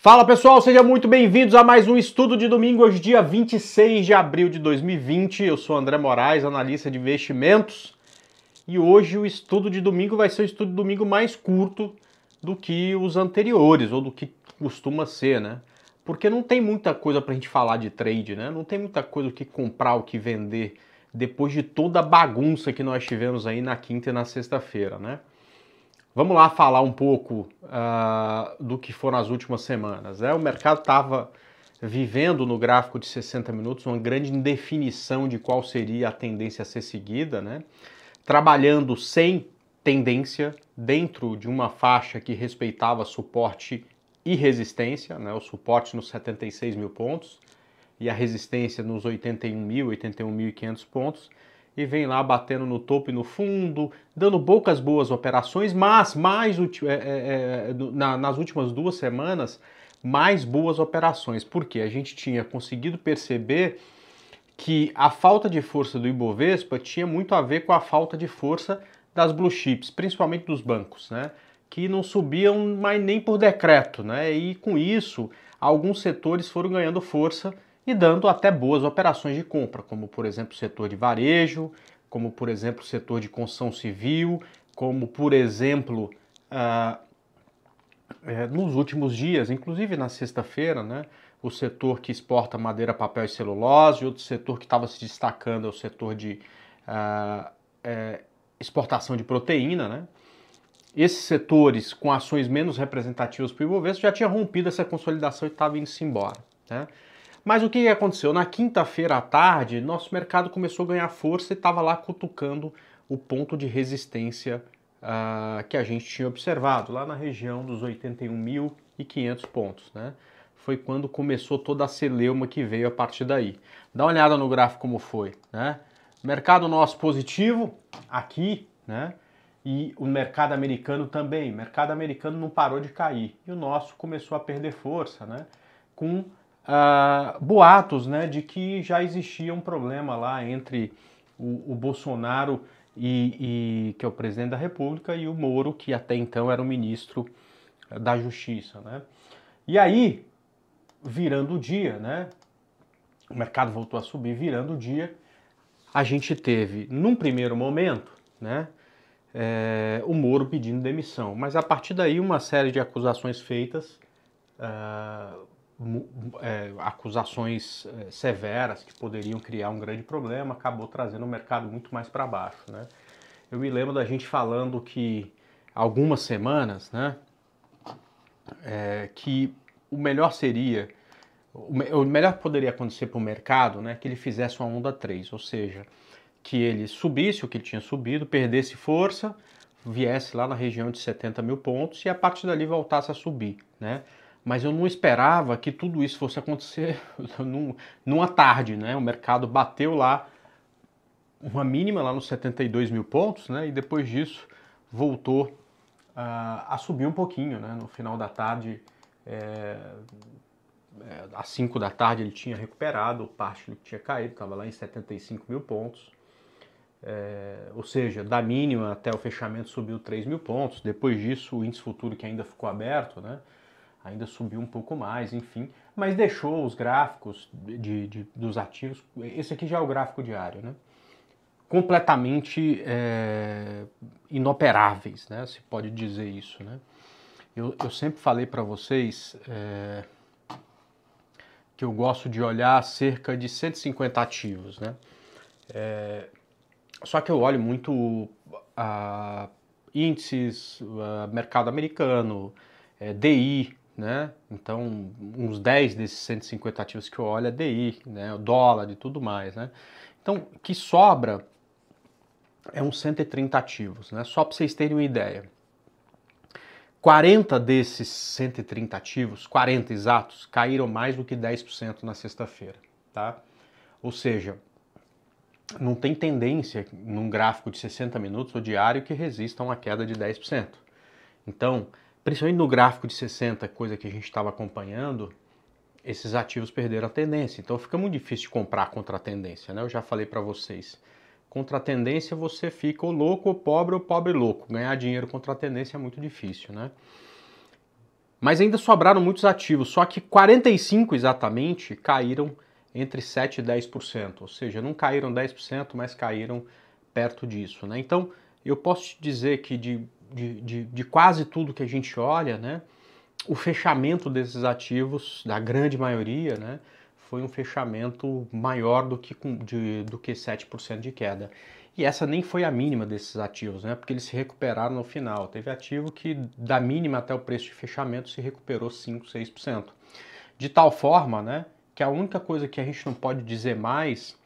Fala pessoal, sejam muito bem-vindos a mais um estudo de domingo, hoje dia 26 de abril de 2020. Eu sou André Moraes, analista de investimentos, e hoje o estudo de domingo vai ser o estudo de domingo mais curto do que os anteriores ou do que costuma ser, né? Porque não tem muita coisa pra gente falar de trade, né? Não tem muita coisa o que comprar, o que vender depois de toda a bagunça que nós tivemos aí na quinta e na sexta-feira, né? Vamos lá falar um pouco uh, do que foram as últimas semanas. Né? O mercado estava vivendo no gráfico de 60 minutos uma grande indefinição de qual seria a tendência a ser seguida, né? trabalhando sem tendência dentro de uma faixa que respeitava suporte e resistência, né? o suporte nos 76 mil pontos e a resistência nos 81 mil, 81.500 pontos e vem lá batendo no topo e no fundo, dando poucas boas operações, mas mais é, é, é na, nas últimas duas semanas, mais boas operações, porque a gente tinha conseguido perceber que a falta de força do Ibovespa tinha muito a ver com a falta de força das blue chips, principalmente dos bancos, né? que não subiam mais nem por decreto, né? E com isso, alguns setores foram ganhando força e dando até boas operações de compra, como por exemplo o setor de varejo, como por exemplo o setor de construção civil, como por exemplo ah, é, nos últimos dias, inclusive na sexta-feira, né, o setor que exporta madeira, papel e celulose, outro setor que estava se destacando é o setor de ah, é, exportação de proteína, né? Esses setores com ações menos representativas para o Ibovespa já tinha rompido essa consolidação e estava indo-se embora, né? Mas o que aconteceu? Na quinta-feira à tarde, nosso mercado começou a ganhar força e estava lá cutucando o ponto de resistência uh, que a gente tinha observado, lá na região dos 81.500 pontos. Né? Foi quando começou toda a celeuma que veio a partir daí. Dá uma olhada no gráfico como foi. Né? Mercado nosso positivo, aqui, né? e o mercado americano também. O mercado americano não parou de cair e o nosso começou a perder força, né? Com ah, boatos né, de que já existia um problema lá entre o, o Bolsonaro, e, e, que é o presidente da República, e o Moro, que até então era o ministro eh, da Justiça. Né? E aí, virando o dia, né, o mercado voltou a subir, virando o dia, a gente teve, num primeiro momento, né, é, o Moro pedindo demissão. Mas a partir daí, uma série de acusações feitas uh, é, acusações é, severas que poderiam criar um grande problema, acabou trazendo o mercado muito mais para baixo. Né? Eu me lembro da gente falando que algumas semanas, né, é, que o melhor seria, o, melhor que poderia acontecer para o mercado, né, é que ele fizesse uma onda 3, ou seja, que ele subisse o que ele tinha subido, perdesse força, viesse lá na região de 70 mil pontos e a partir dali voltasse a subir, né? mas eu não esperava que tudo isso fosse acontecer numa tarde, né? O mercado bateu lá uma mínima lá nos 72 mil pontos, né? E depois disso voltou uh, a subir um pouquinho, né? No final da tarde, é, é, às 5 da tarde ele tinha recuperado parte do que tinha caído, estava lá em 75 mil pontos. É, ou seja, da mínima até o fechamento subiu 3 mil pontos. Depois disso, o índice futuro que ainda ficou aberto, né? ainda subiu um pouco mais, enfim, mas deixou os gráficos de, de dos ativos. Esse aqui já é o gráfico diário, né? Completamente é, inoperáveis, né? Se pode dizer isso, né? Eu, eu sempre falei para vocês é, que eu gosto de olhar cerca de 150 ativos, né? É, só que eu olho muito índices, mercado americano, é, DI, né? Então, uns 10 desses 150 ativos que eu olho é DI, né? O dólar e tudo mais, né? Então, o que sobra é uns 130 ativos, né? Só para vocês terem uma ideia. 40 desses 130 ativos, 40 exatos, caíram mais do que 10% na sexta-feira, tá? Ou seja, não tem tendência num gráfico de 60 minutos ou diário que resista a uma queda de 10%. Então, principalmente no gráfico de 60, coisa que a gente estava acompanhando, esses ativos perderam a tendência. Então fica muito difícil de comprar contra a tendência, né? Eu já falei para vocês. Contra a tendência você fica ou louco ou pobre ou pobre louco. Ganhar dinheiro contra a tendência é muito difícil, né? Mas ainda sobraram muitos ativos, só que 45 exatamente caíram entre 7 e 10%, ou seja, não caíram 10%, mas caíram perto disso, né? Então, eu posso te dizer que de de, de, de quase tudo que a gente olha, né, o fechamento desses ativos, da grande maioria, né, foi um fechamento maior do que, de, do que 7% de queda. E essa nem foi a mínima desses ativos, né? Porque eles se recuperaram no final. Teve ativo que, da mínima até o preço de fechamento, se recuperou 5%, 6%. De tal forma, né? Que a única coisa que a gente não pode dizer mais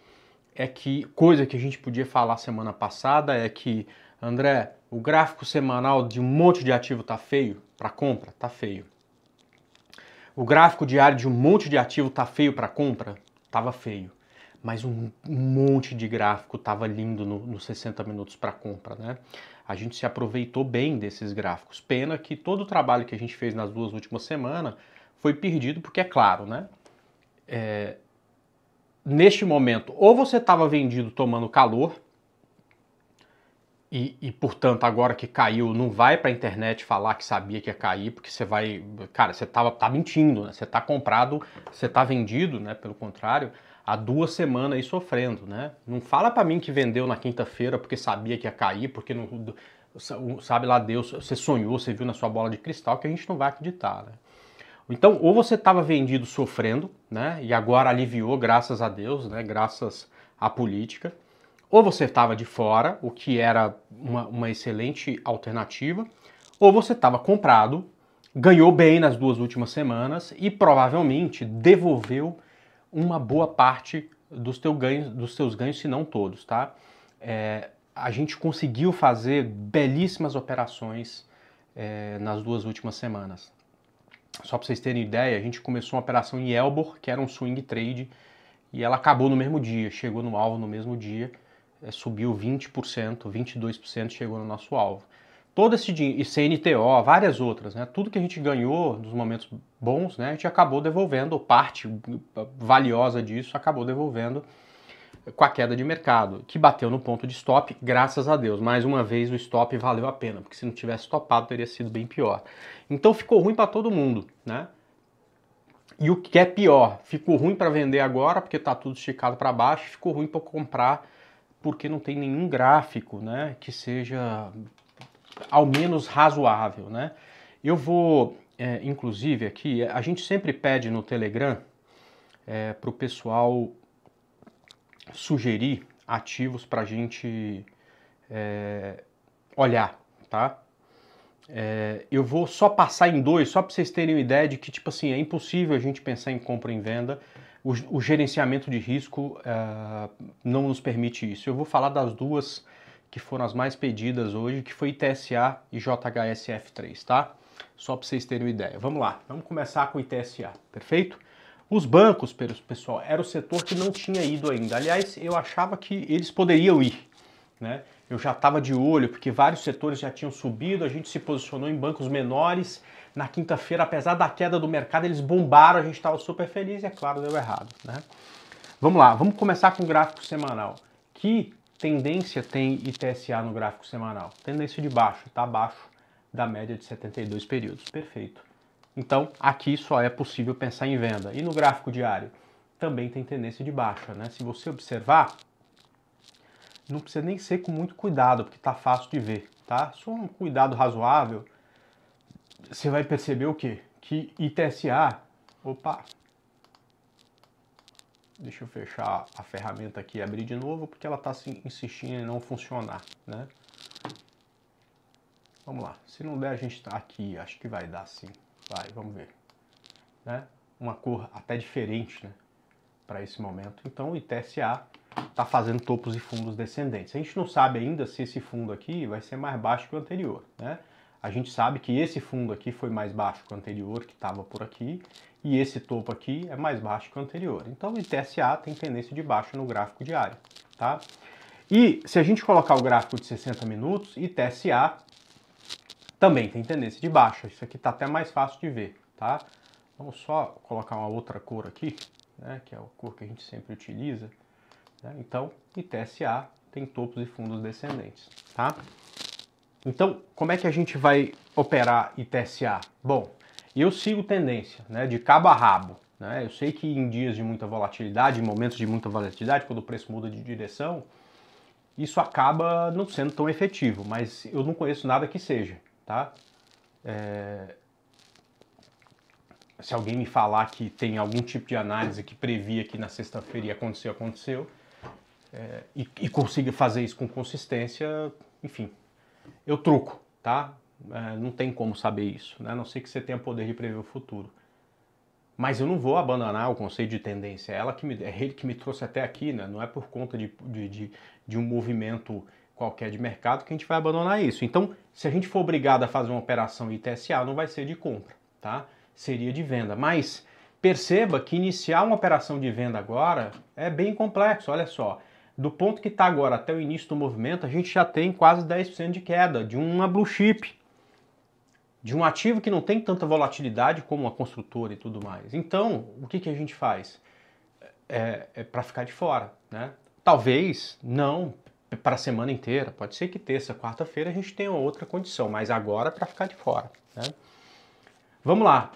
é que, coisa que a gente podia falar semana passada, é que André, o gráfico semanal de um monte de ativo tá feio para compra? Tá feio. O gráfico diário de um monte de ativo tá feio para compra? Tava feio. Mas um monte de gráfico tava lindo nos no 60 minutos para compra, né? A gente se aproveitou bem desses gráficos. Pena que todo o trabalho que a gente fez nas duas últimas semanas foi perdido, porque é claro, né? É, neste momento, ou você estava vendido tomando calor, e, e, portanto, agora que caiu, não vai para a internet falar que sabia que ia cair, porque você vai. Cara, você tava, tá mentindo, né? Você tá comprado, você tá vendido, né? Pelo contrário, há duas semanas aí sofrendo, né? Não fala para mim que vendeu na quinta-feira porque sabia que ia cair, porque não. Sabe lá Deus, você sonhou, você viu na sua bola de cristal que a gente não vai acreditar, né? Então, ou você estava vendido sofrendo, né? E agora aliviou, graças a Deus, né? Graças à política ou você estava de fora, o que era uma, uma excelente alternativa, ou você estava comprado, ganhou bem nas duas últimas semanas e provavelmente devolveu uma boa parte dos, teu ganhos, dos seus ganhos, se não todos, tá? É, a gente conseguiu fazer belíssimas operações é, nas duas últimas semanas. Só para vocês terem ideia, a gente começou uma operação em Elbor, que era um swing trade, e ela acabou no mesmo dia, chegou no alvo no mesmo dia. É, subiu 20%, 22% chegou no nosso alvo. Todo esse dinheiro, e CNTO, várias outras, né? Tudo que a gente ganhou nos momentos bons, né? A gente acabou devolvendo, ou parte valiosa disso acabou devolvendo com a queda de mercado, que bateu no ponto de stop, graças a Deus. Mais uma vez, o stop valeu a pena, porque se não tivesse topado, teria sido bem pior. Então ficou ruim para todo mundo, né? E o que é pior, ficou ruim para vender agora, porque está tudo esticado para baixo, ficou ruim para comprar porque não tem nenhum gráfico né, que seja ao menos razoável. Né? Eu vou, é, inclusive, aqui, a gente sempre pede no Telegram é, para o pessoal sugerir ativos para a gente é, olhar, tá? É, eu vou só passar em dois, só para vocês terem uma ideia de que, tipo assim, é impossível a gente pensar em compra e venda o, o gerenciamento de risco uh, não nos permite isso. Eu vou falar das duas que foram as mais pedidas hoje, que foi ITSA e JHSF3, tá? Só para vocês terem uma ideia. Vamos lá, vamos começar com ITSA, perfeito? Os bancos, pessoal, era o setor que não tinha ido ainda. Aliás, eu achava que eles poderiam ir, né? Eu já estava de olho, porque vários setores já tinham subido, a gente se posicionou em bancos menores na quinta-feira, apesar da queda do mercado, eles bombaram, a gente estava super feliz e, é claro, deu errado. Né? Vamos lá, vamos começar com o gráfico semanal. Que tendência tem ITSA no gráfico semanal? Tendência de baixo, está abaixo da média de 72 períodos. Perfeito. Então, aqui só é possível pensar em venda. E no gráfico diário? Também tem tendência de baixa. Né? Se você observar, não precisa nem ser com muito cuidado, porque está fácil de ver. Tá? Só um cuidado razoável você vai perceber o quê? Que ITSA, opa, deixa eu fechar a ferramenta aqui e abrir de novo, porque ela está insistindo em não funcionar, né? Vamos lá, se não der a gente está aqui, acho que vai dar sim, vai, vamos ver, né? Uma cor até diferente, né? Para esse momento, então o ITSA está fazendo topos e fundos descendentes. A gente não sabe ainda se esse fundo aqui vai ser mais baixo que o anterior, né? A gente sabe que esse fundo aqui foi mais baixo que o anterior, que estava por aqui, e esse topo aqui é mais baixo que o anterior. Então o ITSA tem tendência de baixo no gráfico diário, tá? E se a gente colocar o gráfico de 60 minutos, ITSA também tem tendência de baixa. Isso aqui está até mais fácil de ver, tá? Vamos só colocar uma outra cor aqui, né, que é a cor que a gente sempre utiliza. Né? Então, ITSA tem topos e fundos descendentes, tá? Então, como é que a gente vai operar ITSA? Bom, eu sigo tendência, né, de cabo a rabo. Né? Eu sei que em dias de muita volatilidade, em momentos de muita volatilidade, quando o preço muda de direção, isso acaba não sendo tão efetivo, mas eu não conheço nada que seja, tá? É... Se alguém me falar que tem algum tipo de análise que previa que na sexta-feira ia acontecer, aconteceu, aconteceu é... e, e consiga fazer isso com consistência, enfim, eu truco, tá? É, não tem como saber isso, né? a não sei que você tenha poder de prever o futuro. Mas eu não vou abandonar o conceito de tendência. É ela que me, é ele que me trouxe até aqui, né? Não é por conta de, de, de, de um movimento qualquer de mercado que a gente vai abandonar isso. Então, se a gente for obrigado a fazer uma operação ITSA, não vai ser de compra, tá? Seria de venda. Mas perceba que iniciar uma operação de venda agora é bem complexo, olha só do ponto que está agora até o início do movimento, a gente já tem quase 10% de queda de uma blue chip, de um ativo que não tem tanta volatilidade como a construtora e tudo mais. Então, o que, que a gente faz? É, é para ficar de fora, né? Talvez não para a semana inteira, pode ser que terça, quarta-feira a gente tenha outra condição, mas agora é para ficar de fora. Né? Vamos lá.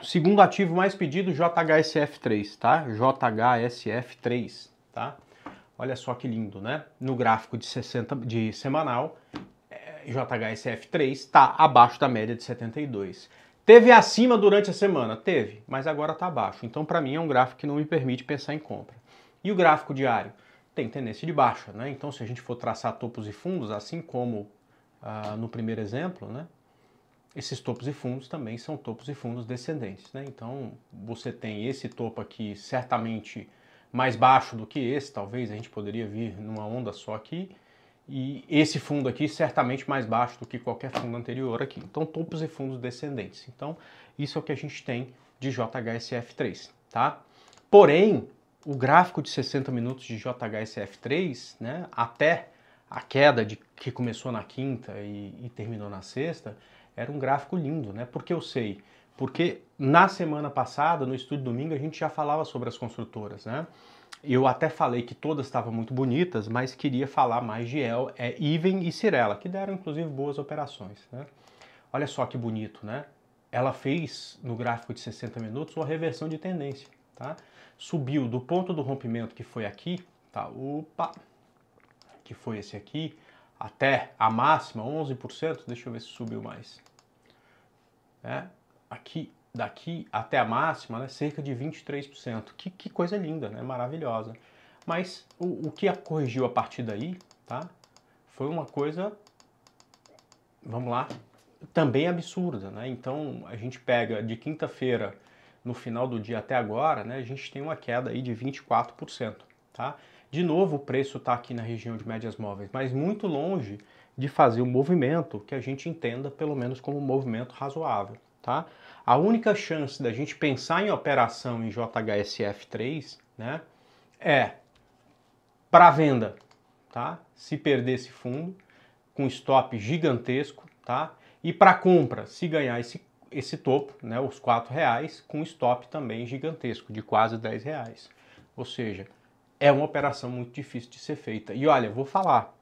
O segundo ativo mais pedido, JHSF3, tá? JHSF3, tá? Olha só que lindo, né? No gráfico de 60 de semanal, é, JHSF3 está abaixo da média de 72. Teve acima durante a semana? Teve, mas agora está abaixo. Então, para mim, é um gráfico que não me permite pensar em compra. E o gráfico diário? Tem tendência de baixa, né? Então, se a gente for traçar topos e fundos, assim como ah, no primeiro exemplo, né? Esses topos e fundos também são topos e fundos descendentes, né? Então, você tem esse topo aqui certamente mais baixo do que esse, talvez a gente poderia vir numa onda só aqui. E esse fundo aqui certamente mais baixo do que qualquer fundo anterior aqui. Então, topos e fundos descendentes. Então, isso é o que a gente tem de JHSF3, tá? Porém, o gráfico de 60 minutos de JHSF3, né, até a queda de, que começou na quinta e, e terminou na sexta, era um gráfico lindo, né? Porque eu sei porque na semana passada, no estúdio domingo, a gente já falava sobre as construtoras, né? Eu até falei que todas estavam muito bonitas, mas queria falar mais de El, é, Even e Cirela, que deram inclusive boas operações, né? Olha só que bonito, né? Ela fez no gráfico de 60 minutos uma reversão de tendência, tá? Subiu do ponto do rompimento que foi aqui, tá? Opa, que foi esse aqui, até a máxima, 11%, deixa eu ver se subiu mais. Né? aqui, daqui até a máxima, né, cerca de 23%. Que, que coisa linda, né, maravilhosa. Mas o, o que a corrigiu a partir daí, tá, foi uma coisa, vamos lá, também absurda, né? Então a gente pega de quinta-feira no final do dia até agora, né, a gente tem uma queda aí de 24%, tá? De novo, o preço está aqui na região de médias móveis, mas muito longe de fazer um movimento que a gente entenda pelo menos como um movimento razoável tá? A única chance da gente pensar em operação em JHSF3, né, é para venda, tá? Se perder esse fundo com stop gigantesco, tá? E para compra, se ganhar esse esse topo, né, os quatro reais, com stop também gigantesco, de quase dez reais. Ou seja, é uma operação muito difícil de ser feita. E olha, vou falar,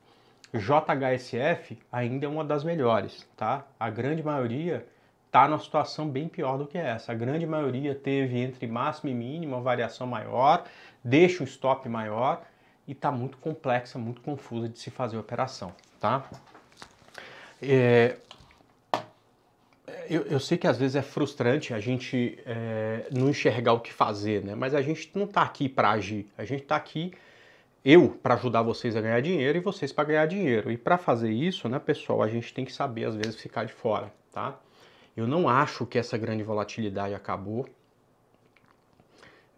JHSF ainda é uma das melhores, tá? A grande maioria está numa situação bem pior do que essa. A grande maioria teve entre máximo e mínimo uma variação maior, deixa um stop maior e está muito complexa, muito confusa de se fazer a operação, tá? É, eu, eu, sei que às vezes é frustrante a gente é, não enxergar o que fazer, né? Mas a gente não está aqui para agir, a gente está aqui eu para ajudar vocês a ganhar dinheiro e vocês para ganhar dinheiro. E para fazer isso, né, pessoal, a gente tem que saber às vezes ficar de fora, tá? Eu não acho que essa grande volatilidade acabou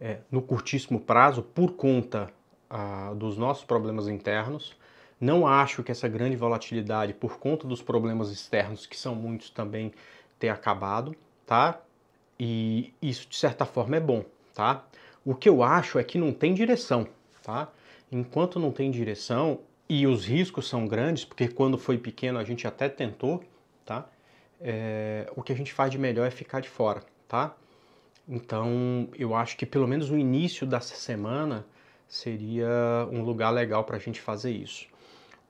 é, no curtíssimo prazo por conta ah, dos nossos problemas internos. Não acho que essa grande volatilidade por conta dos problemas externos, que são muitos também, tenha acabado, tá? E isso de certa forma é bom, tá? O que eu acho é que não tem direção, tá? Enquanto não tem direção e os riscos são grandes, porque quando foi pequeno a gente até tentou, tá? é, o que a gente faz de melhor é ficar de fora, tá? Então, eu acho que pelo menos o início dessa semana seria um lugar legal para a gente fazer isso.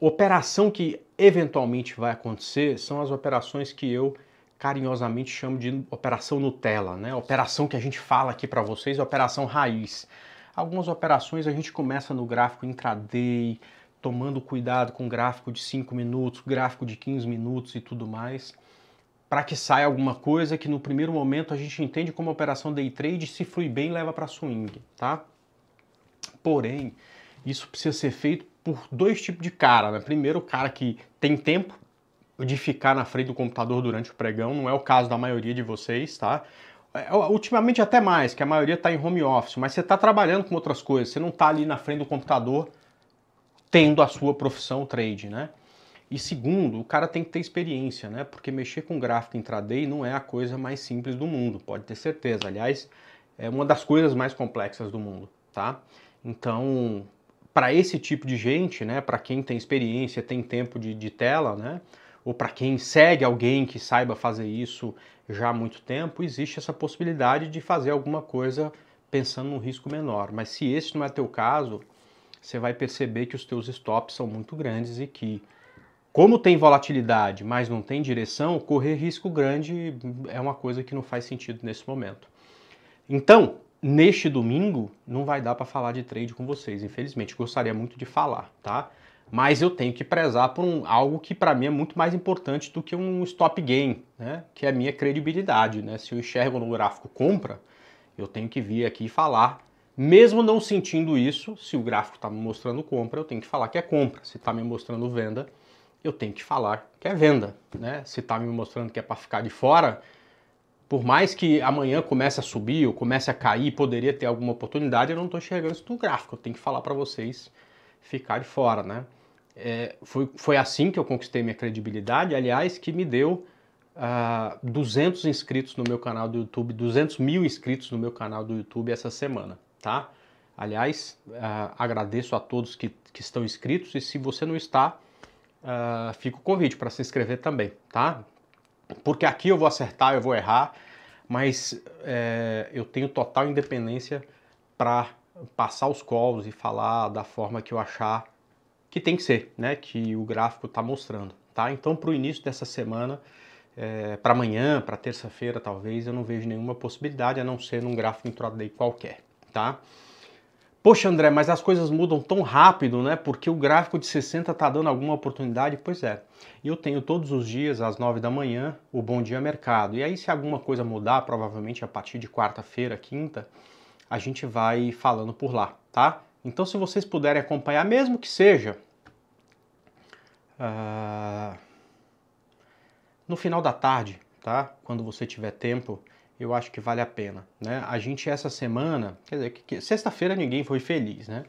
Operação que eventualmente vai acontecer são as operações que eu carinhosamente chamo de operação Nutella, né? Operação que a gente fala aqui para vocês, é operação raiz. Algumas operações a gente começa no gráfico intraday, tomando cuidado com gráfico de 5 minutos, gráfico de 15 minutos e tudo mais para que saia alguma coisa que no primeiro momento a gente entende como operação day trade, se flui bem, leva para swing, tá? Porém, isso precisa ser feito por dois tipos de cara, né? Primeiro, o cara que tem tempo de ficar na frente do computador durante o pregão, não é o caso da maioria de vocês, tá? É, ultimamente até mais, que a maioria está em home office, mas você está trabalhando com outras coisas, você não está ali na frente do computador tendo a sua profissão trade, né? E segundo, o cara tem que ter experiência, né? Porque mexer com gráfico intraday não é a coisa mais simples do mundo, pode ter certeza. Aliás, é uma das coisas mais complexas do mundo, tá? Então, para esse tipo de gente, né, para quem tem experiência, tem tempo de, de tela, né, ou para quem segue alguém que saiba fazer isso já há muito tempo, existe essa possibilidade de fazer alguma coisa pensando num risco menor. Mas se esse não é teu caso, você vai perceber que os teus stops são muito grandes e que como tem volatilidade, mas não tem direção, correr risco grande é uma coisa que não faz sentido nesse momento. Então, neste domingo, não vai dar para falar de trade com vocês, infelizmente. Gostaria muito de falar, tá? Mas eu tenho que prezar por um, algo que para mim é muito mais importante do que um stop gain, né? Que é a minha credibilidade, né? Se eu enxergo no gráfico compra, eu tenho que vir aqui e falar mesmo não sentindo isso, se o gráfico está me mostrando compra, eu tenho que falar que é compra. Se está me mostrando venda, eu tenho que falar que é venda, né? Se está me mostrando que é para ficar de fora, por mais que amanhã comece a subir ou comece a cair, poderia ter alguma oportunidade, eu não estou enxergando isso no gráfico. Eu tenho que falar para vocês ficar de fora, né? É, foi, foi assim que eu conquistei minha credibilidade, aliás, que me deu uh, ah, 200 inscritos no meu canal do YouTube, 200 mil inscritos no meu canal do YouTube essa semana, tá? Aliás, uh, agradeço a todos que, que estão inscritos e se você não está, uh, fica o convite para se inscrever também, tá? Porque aqui eu vou acertar, eu vou errar, mas é, eu tenho total independência para passar os calls e falar da forma que eu achar que tem que ser, né? Que o gráfico está mostrando, tá? Então, para o início dessa semana, é, para amanhã, para terça-feira, talvez, eu não vejo nenhuma possibilidade a não ser num gráfico intraday qualquer, tá? Poxa, André, mas as coisas mudam tão rápido, né? Porque o gráfico de 60 está dando alguma oportunidade? Pois é. Eu tenho todos os dias, às 9 da manhã, o Bom Dia Mercado. E aí, se alguma coisa mudar, provavelmente a partir de quarta-feira, quinta, a gente vai falando por lá, tá? Então, se vocês puderem acompanhar, mesmo que seja. Uh, no final da tarde, tá? Quando você tiver tempo eu acho que vale a pena. Né? A gente essa semana, quer dizer, que, que, sexta-feira ninguém foi feliz, né?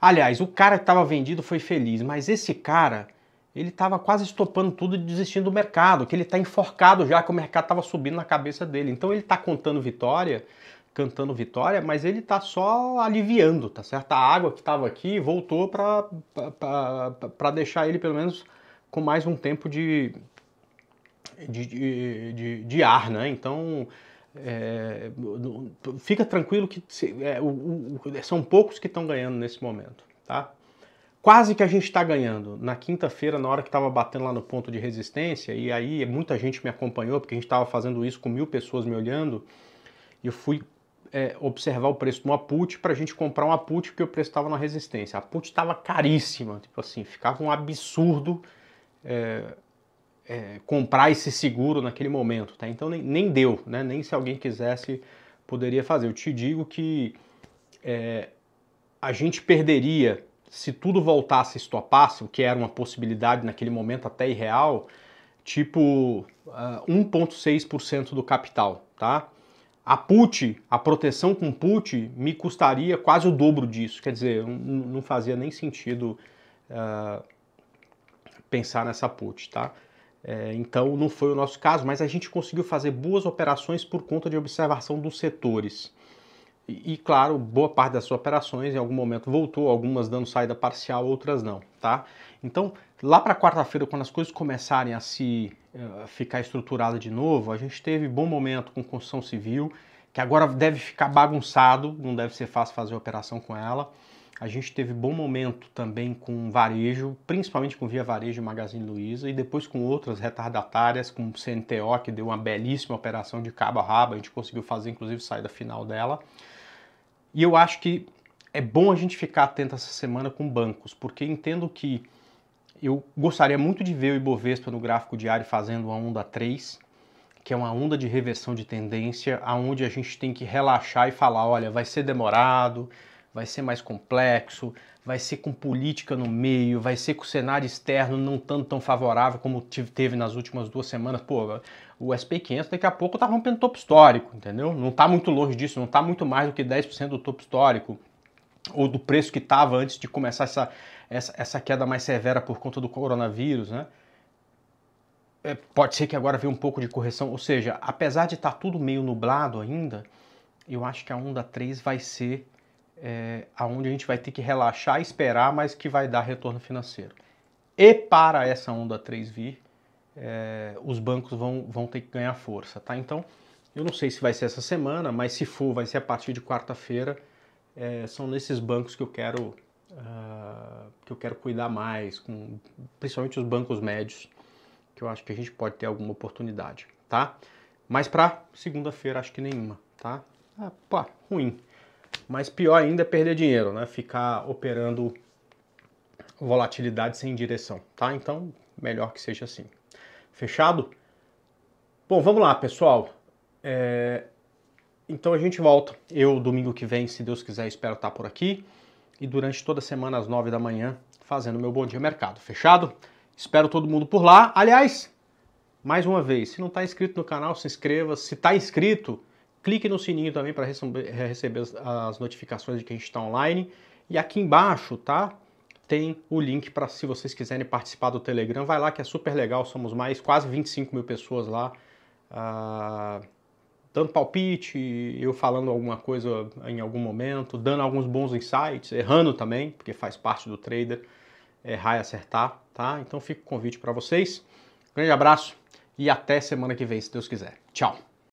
Aliás, o cara que estava vendido foi feliz, mas esse cara, ele estava quase estopando tudo e desistindo do mercado, que ele está enforcado já, que o mercado estava subindo na cabeça dele. Então ele está contando vitória, cantando vitória, mas ele está só aliviando, tá certo? A água que estava aqui voltou para deixar ele pelo menos com mais um tempo de, de, de, de, ar, né? Então, é, fica tranquilo que é, o, o, são poucos que estão ganhando nesse momento, tá? Quase que a gente está ganhando. Na quinta-feira, na hora que estava batendo lá no ponto de resistência, e aí muita gente me acompanhou, porque a gente estava fazendo isso com mil pessoas me olhando, e eu fui é, observar o preço de uma aput para a gente comprar um aput, porque eu prestava na resistência. A aput estava caríssima, tipo assim, ficava um absurdo é, é, comprar esse seguro naquele momento, tá? Então nem, nem deu, né? Nem se alguém quisesse poderia fazer. Eu te digo que é, a gente perderia se tudo voltasse e estopasse, o que era uma possibilidade naquele momento até irreal, tipo uh, ah, 1,6% do capital, tá? A put, a proteção com put, me custaria quase o dobro disso. Quer dizer, não fazia nem sentido uh, pensar nessa put, tá? É, então não foi o nosso caso, mas a gente conseguiu fazer boas operações por conta de observação dos setores. E, e claro, boa parte das operações em algum momento voltou, algumas dando saída parcial, outras não, tá? Então, lá para quarta-feira, quando as coisas começarem a se uh, ficar estruturadas de novo, a gente teve bom momento com construção civil, que agora deve ficar bagunçado, não deve ser fácil fazer operação com ela. A gente teve bom momento também com varejo, principalmente com Via Varejo e Magazine Luiza, e depois com outras retardatárias, com o CNTO, que deu uma belíssima operação de cabo a rabo, a gente conseguiu fazer inclusive saída final dela. E eu acho que é bom a gente ficar atento essa semana com bancos, porque entendo que eu gostaria muito de ver o Ibovespa no gráfico diário fazendo uma onda 3, que é uma onda de reversão de tendência, aonde a gente tem que relaxar e falar, olha, vai ser demorado, vai ser mais complexo, vai ser com política no meio, vai ser com o cenário externo não tanto tão favorável como teve nas últimas duas semanas. Pô, o SP500 daqui a pouco tá rompendo topo histórico, entendeu? Não tá muito longe disso, não tá muito mais do que 10% do topo histórico ou do preço que estava antes de começar essa, essa, essa queda mais severa por conta do coronavírus, né? É, pode ser que agora venha um pouco de correção, ou seja, apesar de estar tá tudo meio nublado ainda, eu acho que a onda 3 vai ser é, aonde a gente vai ter que relaxar, esperar, mas que vai dar retorno financeiro. E para essa onda 3 vir, é, os bancos vão, vão ter que ganhar força, tá? Então, eu não sei se vai ser essa semana, mas se for, vai ser a partir de quarta-feira. É, são nesses bancos que eu quero uh, que eu quero cuidar mais, com, principalmente os bancos médios, que eu acho que a gente pode ter alguma oportunidade, tá? Mas para segunda-feira acho que nenhuma, tá? Ah, ruim, mas pior ainda é perder dinheiro, né? Ficar operando volatilidade sem direção, tá? Então, melhor que seja assim. Fechado? Bom, vamos lá, pessoal. É... Então a gente volta. Eu, domingo que vem, se Deus quiser, espero estar por aqui. E durante toda a semana, às nove da manhã, fazendo meu Bom Dia Mercado. Fechado? Espero todo mundo por lá. Aliás, mais uma vez, se não está inscrito no canal, se inscreva. Se está inscrito, Clique no sininho também para eh, receber as notificações de que a gente está online. E aqui embaixo, tá? Tem o link para se vocês quiserem participar do Telegram. Vai lá que é super legal. Somos mais quase 25 mil pessoas lá. Ah, dando palpite, eu falando alguma coisa em algum momento, dando alguns bons insights, errando também, porque faz parte do trader errar e acertar, tá? Então fica o convite para vocês. Grande abraço e até semana que vem, se Deus quiser. Tchau!